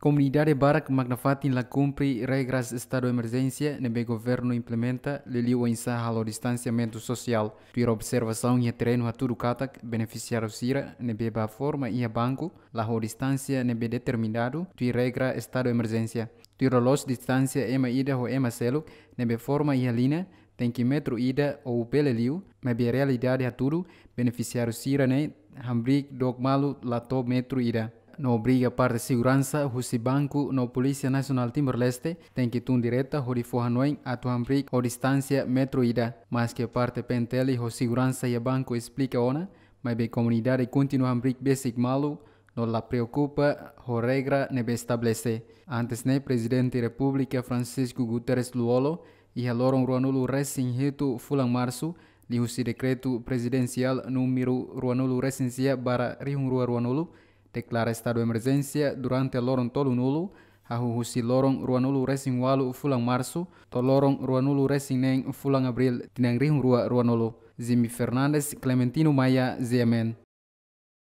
Comunidade Barak Magnafatin la cumpre regras estado de emergência, nebe governo implementa, leliu ensaha o distanciamento social, pira observação e treino a tudo katak, o sira, nebe ba forma e a banco, la ho distância nebe determinado, tu regra estado de emergência. Tu rolos distância ema ida ho ema seluk, nebe forma e a linha, tem que metro ida ou peleliu, nebe realidade a tudo, o sira ne, hambrik malu la to metro ida. No obriga parte de seguridad, o banco, no Policía Nacional Timor-Leste, tiene que tun direta a tu a o distancia metro. metroida, mas que parte penteli o segurança y el banco explica ona, mas a y continua Ambric malu, no la preocupa o regra establece. establece. Antes el presidente la República Francisco Guterres Luolo y el Loron Ruanulo Recinhito Fulan de lihusi decreto presidencial número Ruanulo Resensia para Rihun Rua declara estado de emergência durante loron tolu nulo, hahuhusi lorong ruanulu resing walu fulang marsu, to ruanulu resing neng fulang abril tinang rihung rua ruanulu. Zimi Fernandes, Clementino Maya, ZMN.